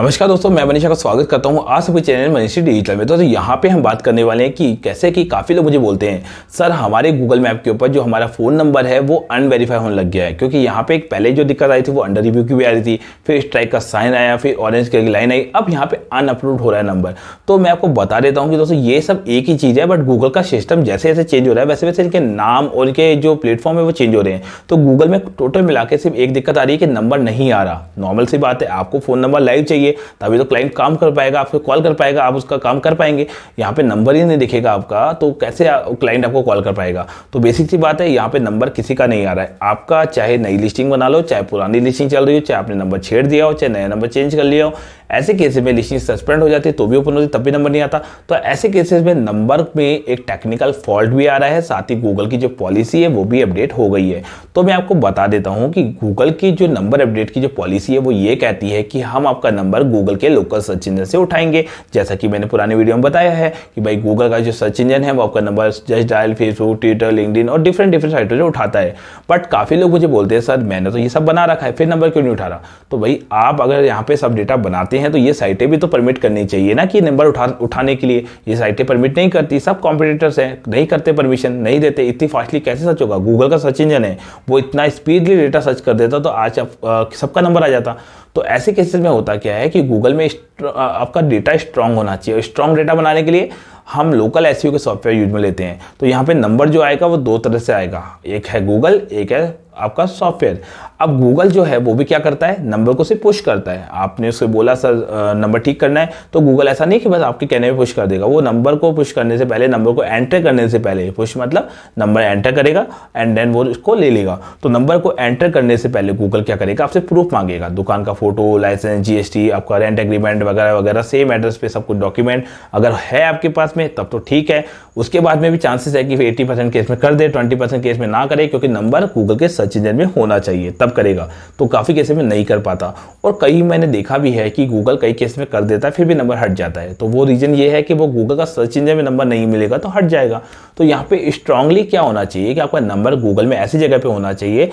नमस्कार दोस्तों मैं मनीषा का स्वागत करता हूं आज सभी चैनल मनीषी डिजिटल में तो दोस्तों यहाँ पे हम बात करने वाले हैं कि कैसे कि काफ़ी लोग मुझे बोलते हैं सर हमारे गूगल मैप के ऊपर जो हमारा फ़ोन नंबर है वो अनवेरीफाई होने लग गया है क्योंकि यहाँ पे एक पहले जो दिक्कत आई थी वो अंडर रिव्यू की भी आ रही थी फिर स्ट्राइक का साइन आया फिर ऑरेंज कलर की लाइन आई अब यहाँ पर अनअपलोड हो रहा है नंबर तो मैं आपको बता देता हूँ कि दोस्तों ये सब एक ही चीज़ है बट गूगल का सिस्टम जैसे जैसे चेंज हो रहा है वैसे वैसे इनके नाम और इनके जो प्लेटफॉर्म है वो चेंज हो रहे हैं तो गूगल में टोटल मिला सिर्फ एक दिक्कत आ रही है कि नंबर नहीं आ रहा नॉर्मल सी बात है आपको फ़ोन नंबर लाइव चाहिए चाहिए तभी तो क्लाइंट काम कर पाएगा आपको कॉल कर पाएगा आप उसका काम कर पाएंगे यहाँ पे नंबर ही नहीं दिखेगा आपका तो कैसे क्लाइंट आपको कॉल कर पाएगा तो बेसिक सी बात है यहाँ पे नंबर किसी का नहीं आ रहा है आपका चाहे नई लिस्टिंग बना लो चाहे पुरानी लिस्टिंग चल रही हो चाहे आपने नंबर छेड़ दिया हो चाहे नया नंबर चेंज कर लिया हो ऐसे केसेस में लिस्टिंग सस्पेंड हो जाती है तो भी ओपन होती तब भी नंबर नहीं आता तो ऐसे केसेस में नंबर में एक टेक्निकल फॉल्ट भी आ रहा है साथ ही गूगल की जो पॉलिसी है वो भी अपडेट हो गई है तो मैं आपको बता देता हूँ कि गूगल की जो नंबर अपडेट की जो पॉलिसी है वो ये कहती है कि हम आपका नंबर गूगल के लोकल सर्च इंजन से उठाएंगे जैसा कि मैंने पुराने वीडियो में बताया है कि भाई गूगल का जो सर्च इंजन है वो आपका number just dial Facebook Twitter LinkedIn और डिफरेंट डिफरेंट साइटों से उठाता है बट काफ़ी लोग मुझे बोलते हैं सर मैंने तो ये सब बना रखा है फिर नंबर क्यों नहीं उठा रहा तो भाई आप अगर यहाँ पे सब डेटा बनाते हैं तो ये साइटें भी तो परमिट करनी चाहिए ना कि नंबर उठा उठाने के लिए ये साइटें परमिट नहीं करती सब कॉम्पिटेटर्स हैं नहीं करते परमिशन नहीं देते इतनी फास्टली कैसे सर्च होगा गूगल का सर्च इंजन है वो इतना स्पीडली डेटा सर्च कर देता तो आज सबका नंबर आ जाता तो ऐसे केसेस में होता क्या है कि गूगल में आपका डेटा स्ट्रांग होना चाहिए स्ट्रांग डेटा बनाने के लिए हम लोकल एस e के सॉफ्टवेयर यूज में लेते हैं तो यहाँ पे नंबर जो आएगा वो दो तरह से आएगा एक है गूगल एक है आपका सॉफ्टवेयर अब गूगल जो है वो भी क्या करता है नंबर को सिर्फ पुश करता है आपने उसे बोला सर नंबर ठीक करना है तो गूगल ऐसा नहीं कि बस आपके कहने पर पुश कर देगा वो नंबर को पुश करने से पहले नंबर को एंटर करने से पहले पुश मतलब नंबर एंटर करेगा एंड देन वो उसको ले लेगा तो नंबर को एंटर करने से पहले गूगल क्या करेगा आपसे प्रूफ मांगेगा दुकान का फोटो लाइसेंस जीएसटी आपका रेंट एग्रीमेंट वगैरह वगैरह सेम एड्रेस पे सब कुछ डॉक्यूमेंट अगर है आपके पास में तब तो ठीक है उसके बाद में भी चांसेस है कि एट्टी परसेंट केस में कर दे ट्वेंटी परसेंट केस में ना करे क्योंकि नंबर गूगल के सज सर्च इंजन में होना चाहिए तब करेगा तो काफ़ी केसेस में नहीं कर पाता और कई मैंने देखा भी है कि गूगल कई केस में कर देता है फिर भी नंबर हट जाता है तो वो रीज़न ये है कि वो गूगल का सर्च इंजन में नंबर नहीं मिलेगा तो हट जाएगा तो यहाँ पर स्ट्रांगली क्या होना चाहिए कि आपका नंबर गूगल में ऐसी जगह पर होना चाहिए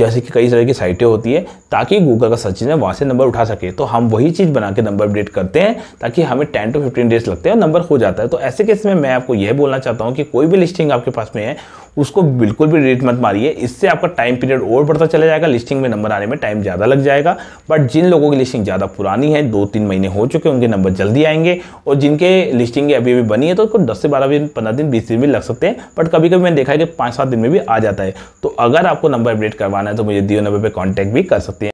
जैसे कि कई तरह की साइटें होती है ताकि गूगल का सर्च इंजन वहाँ से नंबर उठा सके तो हम वही चीज़ बना के नंबर अपडेट करते हैं ताकि हमें टेन टू फिफ्टीन डेज लगते हैं और नंबर हो जाता है तो ऐसे केस में मैं आपको यह बोलना चाहता हूँ कि कोई भी लिस्टिंग आपके पास में है उसको बिल्कुल भी रेट मत मारिए इससे आपका टाइम पीरियड और बढ़ता चला जाएगा लिस्टिंग में नंबर आने में टाइम ज़्यादा लग जाएगा बट जिन लोगों की लिस्टिंग ज़्यादा पुरानी है दो तीन महीने हो चुके उनके नंबर जल्दी आएंगे और जिनके लिस्टिंग अभी अभी बनी है तो उसको दस से बारह दिन पंद्रह दिन बीस दिन भी लग सकते हैं बट कभी कभी मैंने देखा है कि पाँच सात दिन में भी आ जाता है तो अगर आपको नंबर अपडेट करवाना है तो मुझे दियो नंबर पर कॉन्टैक्ट भी कर सकते हैं